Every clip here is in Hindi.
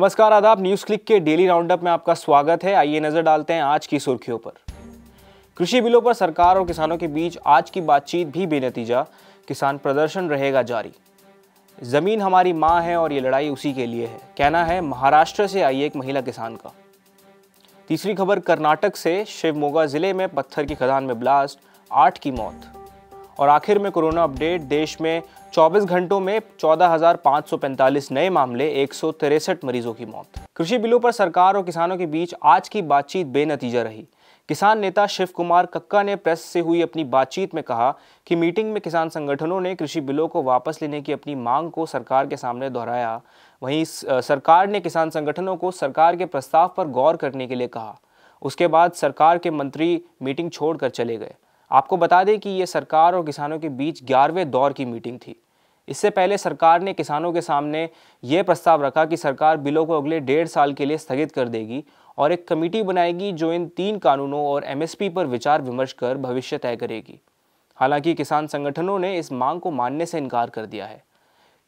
नमस्कार आदाब न्यूज क्लिक के डेली राउंडअप में आपका स्वागत है आइए नजर डालते हैं आज की सुर्खियों पर कृषि बिलों पर सरकार और किसानों के बीच आज की बातचीत भी बेनतीजा किसान प्रदर्शन रहेगा जारी जमीन हमारी माँ है और ये लड़ाई उसी के लिए है कहना है महाराष्ट्र से आई एक महिला किसान का तीसरी खबर कर्नाटक से शिवमोगा जिले में पत्थर की खदान में ब्लास्ट आठ की मौत और आखिर में कोरोना अपडेट देश में 24 घंटों में 14,545 नए मामले एक मरीजों की मौत कृषि बिलों पर सरकार और किसानों के बीच आज की बातचीत बेनतीजा रही किसान नेता शिव कुमार कक्का ने प्रेस से हुई अपनी बातचीत में कहा कि मीटिंग में किसान संगठनों ने कृषि बिलों को वापस लेने की अपनी मांग को सरकार के सामने दोहराया वहीं सरकार ने किसान संगठनों को सरकार के प्रस्ताव पर गौर करने के लिए कहा उसके बाद सरकार के मंत्री मीटिंग छोड़कर चले गए आपको बता दें कि ये सरकार और किसानों के बीच ग्यारहवें दौर की मीटिंग थी इससे पहले सरकार ने किसानों के सामने ये प्रस्ताव रखा कि सरकार बिलों को अगले डेढ़ साल के लिए स्थगित कर देगी और एक कमेटी बनाएगी जो इन तीन कानूनों और एमएसपी पर विचार विमर्श कर भविष्य तय करेगी हालांकि किसान संगठनों ने इस मांग को मानने से इनकार कर दिया है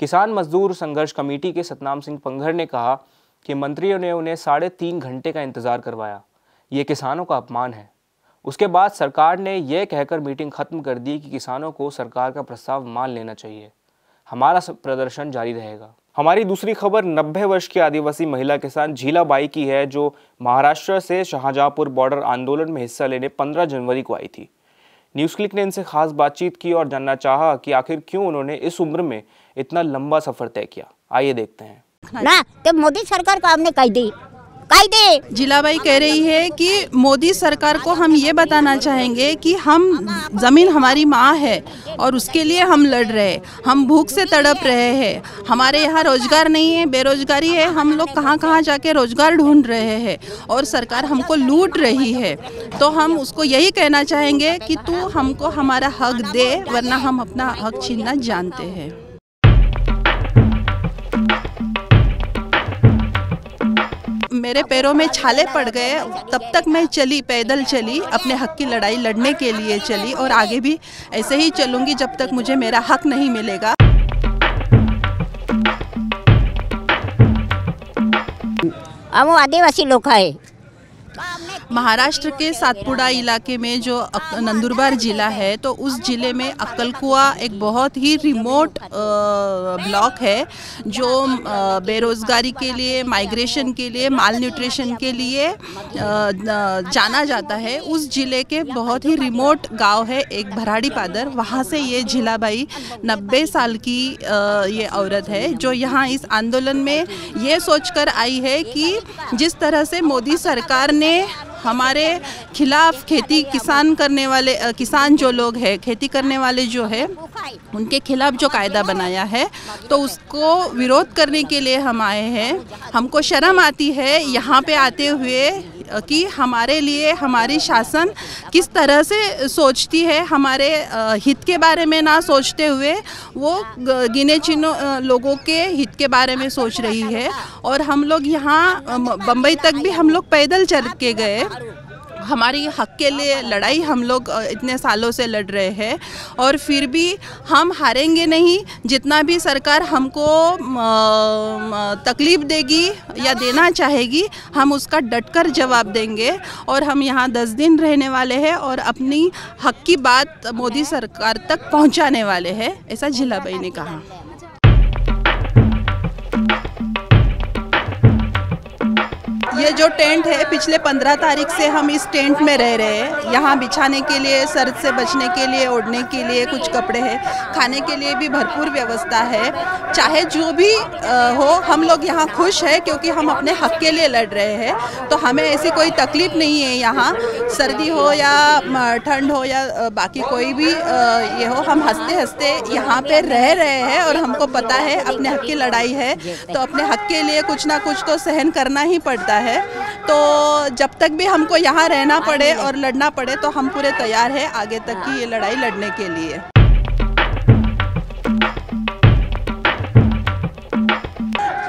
किसान मजदूर संघर्ष कमेटी के सतनाम सिंह पंघर ने कहा कि मंत्रियों ने उन्हें साढ़े तीन घंटे का इंतजार करवाया ये किसानों का अपमान है उसके बाद सरकार ने यह कहकर मीटिंग ख़त्म कर दी कि किसानों को सरकार का प्रस्ताव मान लेना चाहिए हमारा प्रदर्शन जारी रहेगा हमारी दूसरी खबर नब्बे वर्ष की आदिवासी महिला किसान झीला बाई की है जो महाराष्ट्र से शाहजहांपुर बॉर्डर आंदोलन में हिस्सा लेने 15 जनवरी को आई थी न्यूज़ क्लिक ने इनसे खास बातचीत की और जानना चाहा कि आखिर क्यों उन्होंने इस उम्र में इतना लंबा सफ़र तय किया आइए देखते हैं ना तो मोदी सरकार को हमने कह दी कायदे भाई कह रही है कि मोदी सरकार को हम ये बताना चाहेंगे कि हम ज़मीन हमारी माँ है और उसके लिए हम लड़ रहे हम भूख से तड़प रहे हैं हमारे यहाँ रोजगार नहीं है बेरोजगारी है हम लोग कहाँ कहाँ जाके रोजगार ढूंढ रहे हैं और सरकार हमको लूट रही है तो हम उसको यही कहना चाहेंगे कि तू हमको हमारा हक दे वरना हम अपना हक छीनना जानते हैं मेरे पैरों में छाले पड़ गए तब तक मैं चली पैदल चली अपने हक की लड़ाई लड़ने के लिए चली और आगे भी ऐसे ही चलूंगी जब तक मुझे मेरा हक नहीं मिलेगा हम आदिवासी लोग है महाराष्ट्र के सातपुड़ा इलाके में जो नंदुरबार ज़िला है तो उस ज़िले में अक्कलकुआ एक बहुत ही रिमोट ब्लॉक है जो बेरोज़गारी के लिए माइग्रेशन के लिए माल न्यूट्रिशन के लिए जाना जाता है उस ज़िले के बहुत ही रिमोट गांव है एक भराड़ी पादर वहाँ से ये भाई नब्बे साल की ये औरत है जो यहाँ इस आंदोलन में ये सोचकर आई है कि जिस तरह से मोदी सरकार ने हमारे खिलाफ खेती किसान करने वाले किसान जो लोग हैं खेती करने वाले जो है उनके खिलाफ जो कायदा बनाया है तो उसको विरोध करने के लिए हम आए हैं हमको शर्म आती है यहाँ पे आते हुए कि हमारे लिए हमारी शासन किस तरह से सोचती है हमारे हित के बारे में ना सोचते हुए वो गिने चिनो लोगों के हित के बारे में सोच रही है और हम लोग यहाँ बम्बई तक भी हम लोग पैदल चल के गए हमारी हक के लिए लड़ाई हम लोग इतने सालों से लड़ रहे हैं और फिर भी हम हारेंगे नहीं जितना भी सरकार हमको तकलीफ देगी या देना चाहेगी हम उसका डटकर जवाब देंगे और हम यहाँ दस दिन रहने वाले हैं और अपनी हक की बात मोदी सरकार तक पहुँचाने वाले हैं ऐसा भाई ने कहा ये जो टेंट है पिछले पंद्रह तारीख से हम इस टेंट में रह रहे हैं यहाँ बिछाने के लिए सर्द से बचने के लिए ओढ़ने के लिए कुछ कपड़े हैं खाने के लिए भी भरपूर व्यवस्था है चाहे जो भी हो हम लोग यहाँ खुश है क्योंकि हम अपने हक के लिए लड़ रहे हैं तो हमें ऐसी कोई तकलीफ नहीं है यहाँ सर्दी हो या ठंड हो या बाकी कोई भी ये हो हम हंसते हंसते यहाँ पर रह रहे हैं और हमको पता है अपने हक की लड़ाई है तो अपने हक के लिए कुछ ना कुछ तो सहन करना ही पड़ता है है तो जब तक भी हमको यहाँ रहना पड़े और लड़ना पड़े तो हम पूरे तैयार है आगे तक की ये हाँ। लड़ाई लड़ने के लिए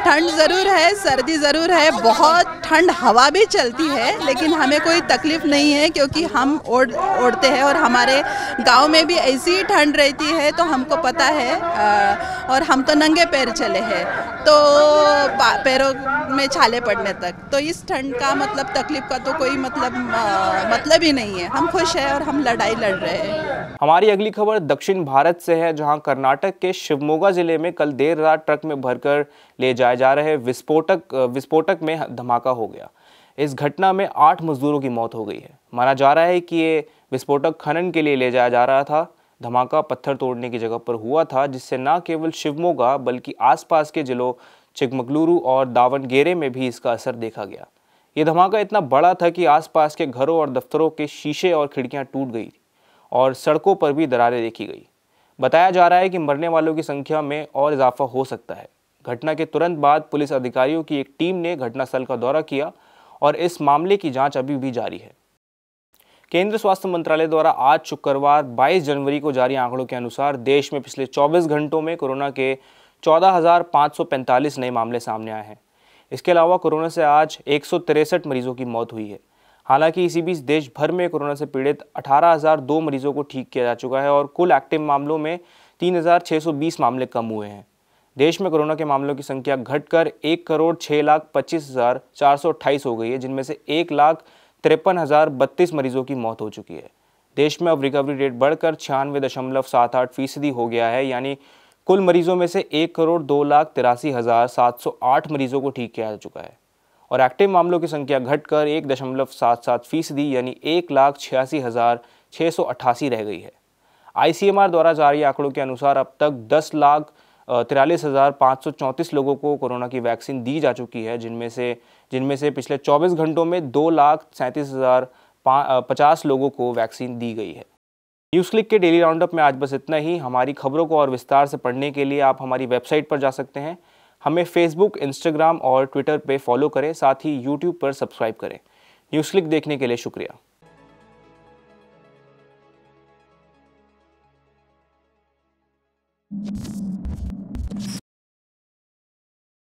ठंड ज़रूर है सर्दी ज़रूर है बहुत ठंड हवा भी चलती है लेकिन हमें कोई तकलीफ नहीं है क्योंकि हम ओढ़ ओढ़ते हैं और हमारे गांव में भी ऐसी ही ठंड रहती है तो हमको पता है आ, और हम तो नंगे पैर चले हैं तो पैरों में छाले पड़ने तक तो इस ठंड का मतलब तकलीफ का तो कोई मतलब मतलब ही नहीं है हम खुश हैं और हम लड़ाई लड़ रहे हैं हमारी अगली खबर दक्षिण भारत से है जहां कर्नाटक के शिवमोगा जिले में कल देर रात ट्रक में भरकर ले जाए जा रहे विस्फोटक विस्फोटक में धमाका हो गया इस घटना में आठ मजदूरों की मौत हो गई है माना जा रहा है कि ये विस्फोटक खनन के लिए ले जाया जा रहा था धमाका पत्थर तोड़ने की जगह पर हुआ था जिससे न केवल शिवमोगा बल्कि आसपास के जिलों चिकमगलुरु और दावनगेरे में भी इसका असर देखा गया ये धमाका इतना बड़ा था कि आसपास के घरों और दफ्तरों के शीशे और खिड़कियां टूट गई और सड़कों पर भी दरारें देखी गई बताया जा रहा है कि मरने वालों की संख्या में और इजाफा हो सकता है घटना के तुरंत बाद पुलिस अधिकारियों की एक टीम ने घटनास्थल का दौरा किया और इस मामले की जांच अभी भी जारी है केंद्र स्वास्थ्य मंत्रालय द्वारा आज शुक्रवार 22 जनवरी को जारी आंकड़ों के अनुसार देश में पिछले 24 घंटों में कोरोना के 14,545 नए मामले सामने आए हैं इसके अलावा कोरोना से आज एक मरीजों की मौत हुई है हालांकि इसी बीच देश भर में कोरोना से पीड़ित 18,002 मरीजों को ठीक किया जा चुका है और कुल एक्टिव मामलों में तीन मामले कम हुए हैं देश में कोरोना के मामलों की संख्या घटकर एक करोड़ छः लाख पच्चीस हज़ार चार सौ अट्ठाईस हो गई है जिनमें से एक लाख तिरपन हज़ार बत्तीस मरीजों की मौत हो चुकी है देश में अब रिकवरी रेट बढ़कर छियानवे दशमलव सात आठ फीसदी हो गया है यानी कुल मरीजों में से एक करोड़ दो लाख तिरासी हज़ार सात सौ आठ मरीजों को ठीक किया जा चुका है और एक्टिव मामलों की संख्या घटकर एक दशमलव सात सात फीसदी यानी एक लाख छियासी हज़ार छः सौ अट्ठासी रह गई है आईसीएमआर द्वारा जारी आंकड़ों के अनुसार अब तक दस लाख तिरालीस हज़ार पाँच सौ चौंतीस लोगों को कोरोना की वैक्सीन दी जा चुकी है जिनमें से जिनमें से पिछले चौबीस घंटों में दो लाख सैंतीस हज़ार पचास लोगों को वैक्सीन दी गई है न्यूज़ क्लिक के डेली राउंडअप में आज बस इतना ही हमारी खबरों को और विस्तार से पढ़ने के लिए आप हमारी वेबसाइट पर जा सकते हैं हमें फेसबुक इंस्टाग्राम और ट्विटर पर फॉलो करें साथ ही यूट्यूब पर सब्सक्राइब करें न्यूज़ क्लिक देखने के लिए शुक्रिया you